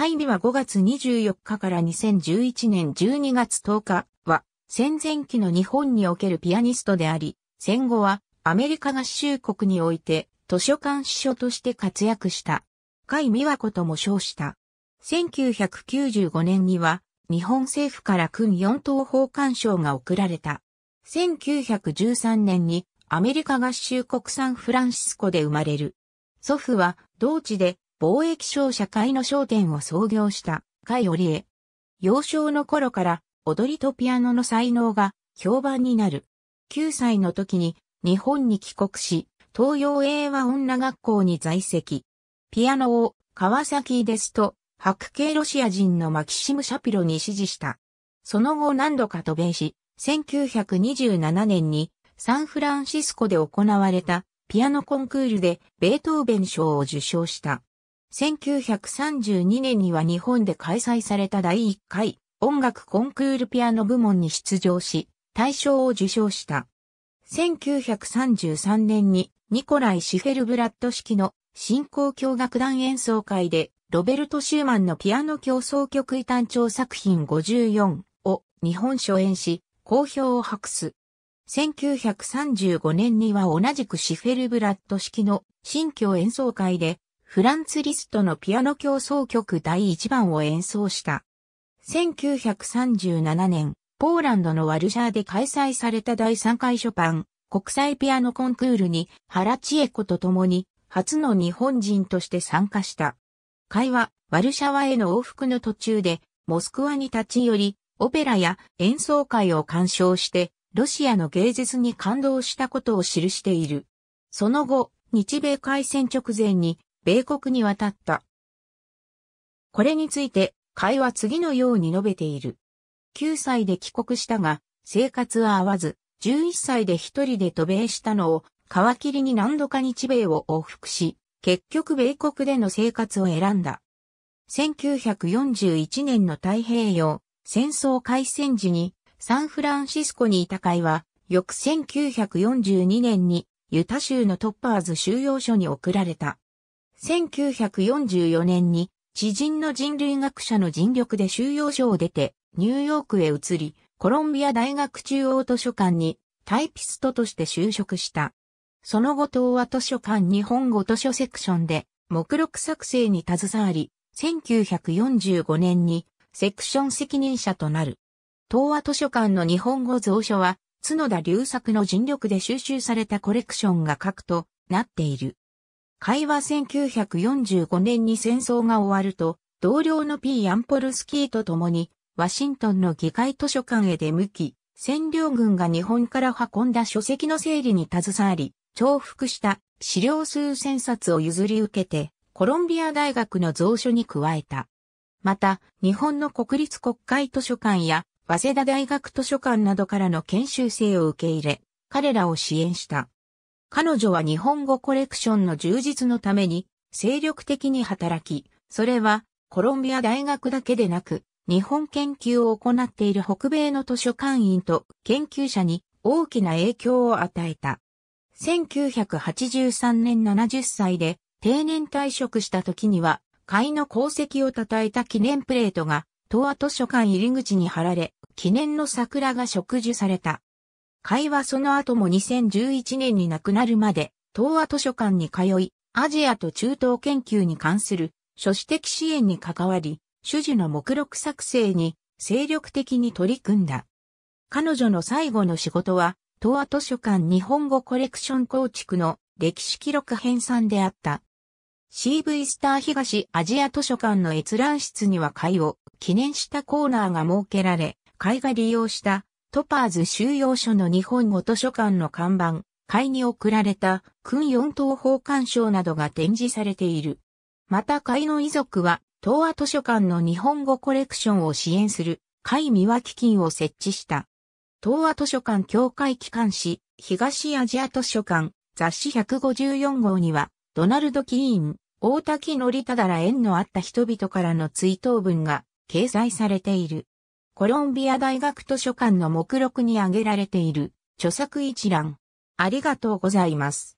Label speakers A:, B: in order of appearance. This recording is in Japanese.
A: 会日は5月24日から2011年12月10日は戦前期の日本におけるピアニストであり、戦後はアメリカ合衆国において図書館司書として活躍した。海美和子とも称した。1995年には日本政府から軍4等法官賞が贈られた。1913年にアメリカ合衆国産フランシスコで生まれる。祖父は同地で貿易商社会の商店を創業したイオリエ。幼少の頃から踊りとピアノの才能が評判になる。9歳の時に日本に帰国し、東洋英和女学校に在籍。ピアノを川崎ですと白系ロシア人のマキシム・シャピロに指示した。その後何度か渡米し、1927年にサンフランシスコで行われたピアノコンクールでベートーベン賞を受賞した。1932年には日本で開催された第1回音楽コンクールピアノ部門に出場し、大賞を受賞した。1933年にニコライ・シフェルブラッド式の新興教楽団演奏会でロベルト・シューマンのピアノ競争曲異端調作品54を日本初演し、好評を博す。1935年には同じくシフェルブラッド式の新教演奏会でフランツ・リストのピアノ競争曲第1番を演奏した。1937年、ポーランドのワルシャーで開催された第3回ショパン国際ピアノコンクールに原千恵子と共に初の日本人として参加した。会はワルシャワへの往復の途中でモスクワに立ち寄り、オペラや演奏会を鑑賞してロシアの芸術に感動したことを記している。その後、日米開戦直前に米国に渡った。これについて、会は次のように述べている。9歳で帰国したが、生活は合わず、11歳で一人で渡米したのを、皮切りに何度か日米を往復し、結局米国での生活を選んだ。1941年の太平洋戦争開戦時にサンフランシスコにいた会は、翌1942年にユタ州のトッパーズ収容所に送られた。1944年に知人の人類学者の尽力で収容所を出てニューヨークへ移り、コロンビア大学中央図書館にタイピストとして就職した。その後東和図書館日本語図書セクションで目録作成に携わり、1945年にセクション責任者となる。東和図書館の日本語蔵書は、角田隆作の尽力で収集されたコレクションが核となっている。会話1945年に戦争が終わると、同僚の P. アンポルスキーと共に、ワシントンの議会図書館へ出向き、占領軍が日本から運んだ書籍の整理に携わり、重複した資料数千冊を譲り受けて、コロンビア大学の蔵書に加えた。また、日本の国立国会図書館や、早稲田大学図書館などからの研修生を受け入れ、彼らを支援した。彼女は日本語コレクションの充実のために精力的に働き、それはコロンビア大学だけでなく、日本研究を行っている北米の図書館員と研究者に大きな影響を与えた。1983年70歳で定年退職した時には、会の功績を称えた記念プレートが、東亜図書館入り口に貼られ、記念の桜が植樹された。会はその後も2011年に亡くなるまで、東亜図書館に通い、アジアと中東研究に関する書士的支援に関わり、主事の目録作成に精力的に取り組んだ。彼女の最後の仕事は、東亜図書館日本語コレクション構築の歴史記録編纂であった。CV スター東アジア図書館の閲覧室には会を記念したコーナーが設けられ、会が利用したトパーズ収容所の日本語図書館の看板、会に送られた、訓四等法官賞などが展示されている。また会の遺族は、東亜図書館の日本語コレクションを支援する、会三輪基金を設置した。東亜図書館協会機関誌、東アジア図書館、雑誌154号には、ドナルド・キーン、大滝則忠ら縁のあった人々からの追悼文が掲載されている。コロンビア大学図書館の目録に挙げられている著作一覧。ありがとうございます。